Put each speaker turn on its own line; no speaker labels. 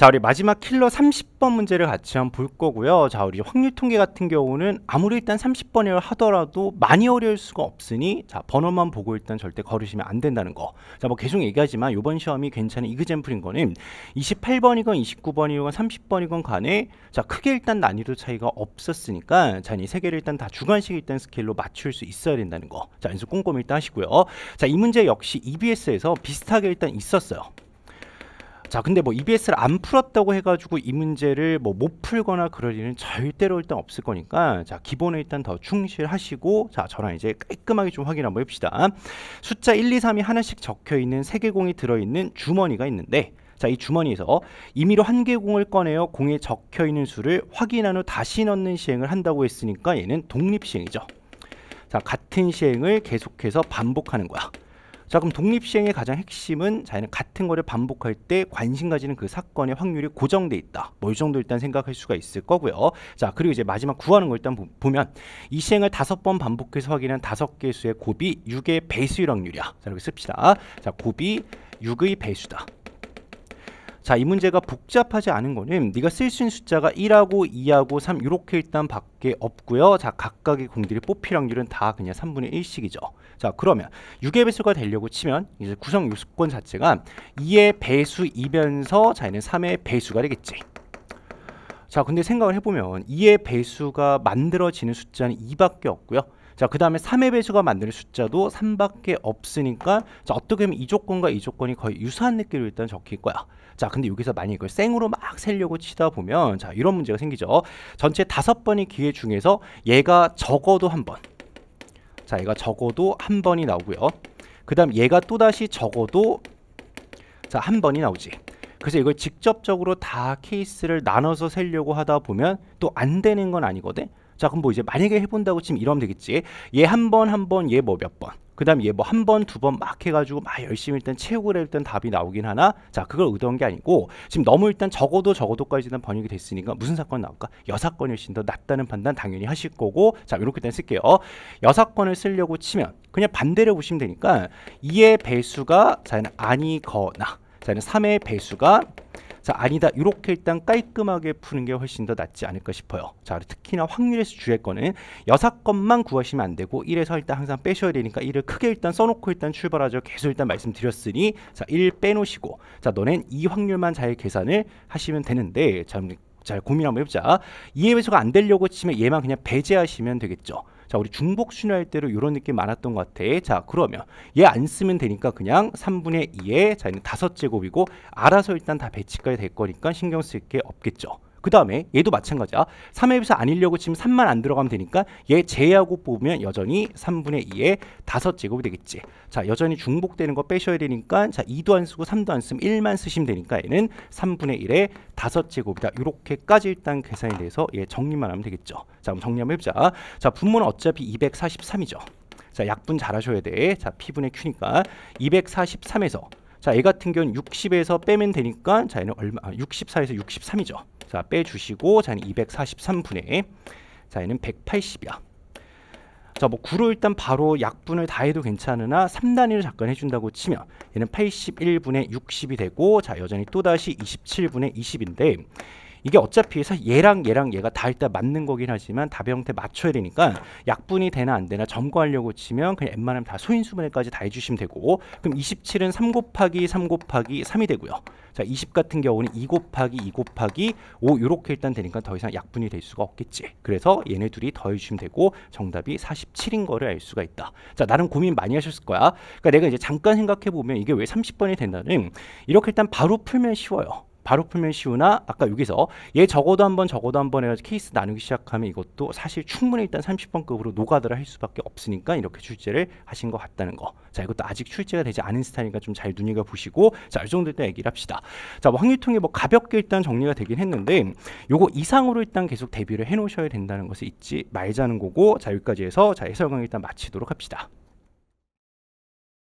자 우리 마지막 킬러 30번 문제를 같이 한번 볼 거고요 자 우리 확률 통계 같은 경우는 아무리 일단 30번이라 하더라도 많이 어려울 수가 없으니 자 번호만 보고 일단 절대 거르시면 안 된다는 거자 뭐 계속 얘기하지만 이번 시험이 괜찮은 이그젠플인 거는 28번이건 29번이건 30번이건 간에 자 크게 일단 난이도 차이가 없었으니까 자이 세 개를 일단 다 주관식 일단 스케일로 맞출 수 있어야 된다는 거자 연습 꼼꼼히 일단 하시고요 자 이 문제 역시 EBS에서 비슷하게 일단 있었어요 자, 근데 뭐 EBS를 안 풀었다고 해가지고 이 문제를 뭐 못 풀거나 그럴 일은 절대로 일단 없을 거니까 자, 기본에 일단 더 충실하시고 자, 저랑 이제 깔끔하게 좀 확인 한번 해봅시다. 숫자 1, 2, 3이 하나씩 적혀 있는 세개공이 들어있는 주머니가 있는데 자, 이 주머니에서 임의로 한 개 공을 꺼내어 공에 적혀 있는 수를 확인한 후 다시 넣는 시행을 한다고 했으니까 얘는 독립 시행이죠. 자, 같은 시행을 계속해서 반복하는 거야. 자 그럼 독립시행의 가장 핵심은 자기는 같은 거를 반복할 때 관심 가지는 그 사건의 확률이 고정돼 있다 뭐 이 정도 일단 생각할 수가 있을 거고요 자 그리고 이제 마지막 구하는 걸 일단 보면 이 시행을 다섯 번 반복해서 확인한 다섯 개수의 곱이 6의 배수일 확률이야 자 이렇게 씁시다 자 곱이 6의 배수다 자, 이 문제가 복잡하지 않은 거는 네가 쓸 수 있는 숫자가 1하고 2하고 3 이렇게 일단 밖에 없고요. 자, 각각의 공들이 뽑힐 확률은 다 그냥 3분의 1씩이죠. 자, 그러면 6의 배수가 되려고 치면 이제 구성 요소권 자체가 2의 배수이면서 자, 얘는 3의 배수가 되겠지. 자, 근데 생각을 해보면 2의 배수가 만들어지는 숫자는 2밖에 없고요. 자, 그 다음에 3의 배수가 만드는 숫자도 3밖에 없으니까 자, 어떻게 보면 이 조건과 이 조건이 거의 유사한 느낌으로 일단 적힐 거야. 자, 근데 여기서 만약 이걸 생으로 막 세려고 치다 보면 자, 이런 문제가 생기죠. 전체 다섯 번의 기회 중에서 얘가 적어도 한 번. 자, 얘가 적어도 한 번이 나오고요. 그 다음 얘가 또다시 적어도 자, 한 번이 나오지. 그래서 이걸 직접적으로 다 케이스를 나눠서 세려고 하다 보면 또 안 되는 건 아니거든. 자 그럼 뭐 이제 만약에 해본다고 치면 이러면 되겠지. 얘 한 번 한 번 얘 뭐 몇 번. 뭐 그 다음 얘뭐 한 번 두 번 막 해가지고 막 열심히 일단 채우고 그래 일 답이 나오긴 하나 자 그걸 의도한 게 아니고 지금 너무 일단 적어도 적어도까지는 번역이 됐으니까 무슨 사건 나올까 여사건이 훨씬 더 낫다는 판단 당연히 하실 거고 자 이렇게 일단 쓸게요 여사건을 쓰려고 치면 그냥 반대로 보시면 되니까 이의 배수가 자연 아니거나 자, 3의 배수가 자, 아니다. 이렇게 일단 깔끔하게 푸는 게 훨씬 더 낫지 않을까 싶어요. 자, 특히나 확률에서 주의 거는 여사 건만 구하시면 안 되고 1에서 일단 항상 빼셔야 되니까 1을 크게 일단 써놓고 일단 출발하죠. 계속 일단 말씀드렸으니 자, 1 빼놓으시고 자, 너넨 이 확률만 잘 계산을 하시면 되는데 자, 잘 고민 한번 해보자. 2의 배수가 안 되려고 치면 얘만 그냥 배제하시면 되겠죠. 자 우리 중복 순위할 때로 이런 느낌 많았던 것 같아 자 그러면 얘 안 쓰면 되니까 그냥 3분의 2에 자 얘는 5제곱이고 알아서 일단 다 배치까지 될 거니까 신경 쓸 게 없겠죠 그 다음에 얘도 마찬가지야. 3회에서 아니려고 지금 3만 안 들어가면 되니까 얘 제외하고 뽑으면 여전히 3분의 2에 5제곱이 되겠지. 자 여전히 중복되는 거 빼셔야 되니까 자 2도 안 쓰고 3도 안 쓰면 1만 쓰시면 되니까 얘는 3분의 1에 5제곱이다. 이렇게까지 일단 계산이 돼서 얘 정리만 하면 되겠죠. 자 그럼 정리 한번 해보자. 자 분모는 어차피 243이죠. 자 약분 잘하셔야 돼. 자 P분의 Q니까 243에서 자, 이 같은 경우는 60에서 빼면 되니까 자, 얘는 얼마 아, 64에서 63이죠. 자, 빼 주시고 자, 얘는 243분의 자, 얘는 180이야. 자, 뭐 9로 일단 바로 약분을 다 해도 괜찮으나 3단위를 잠깐 해준다고 치면 얘는 81분의 60이 되고 자, 여전히 또다시 27분의 20인데 이게 어차피 얘랑 얘랑 얘가 다 일단 맞는 거긴 하지만 답의 형태 맞춰야 되니까 약분이 되나 안 되나 점거하려고 치면 그냥 웬만하면 다 소인수분해까지 다 해주시면 되고 그럼 27은 3 곱하기 3 곱하기 3이 되고요. 자, 20 같은 경우는 2 곱하기 2 곱하기 5 이렇게 일단 되니까 더 이상 약분이 될 수가 없겠지. 그래서 얘네 둘이 더해주시면 되고 정답이 47인 거를 알 수가 있다. 자, 나름 고민 많이 하셨을 거야. 그러니까 내가 이제 잠깐 생각해보면 이게 왜 30번이 된다는 이렇게 일단 바로 풀면 쉬워요. 바로 풀면 쉬우나 아까 여기서 얘 적어도 한번 적어도 한번 해가지고 케이스 나누기 시작하면 이것도 사실 충분히 일단 30번급으로 노가다를 할 수밖에 없으니까 이렇게 출제를 하신 것 같다는 거. 자 이것도 아직 출제가 되지 않은 스타일이니까 좀 잘 눈여겨 보시고 자 이 정도 일단 얘기를 합시다. 자뭐 확률통에 뭐 가볍게 일단 정리가 되긴 했는데 요거 이상으로 일단 계속 대비를 해놓으셔야 된다는 것을 잊지 말자는 거고 자 여기까지 해서 자 해설강 의 일단 마치도록 합시다.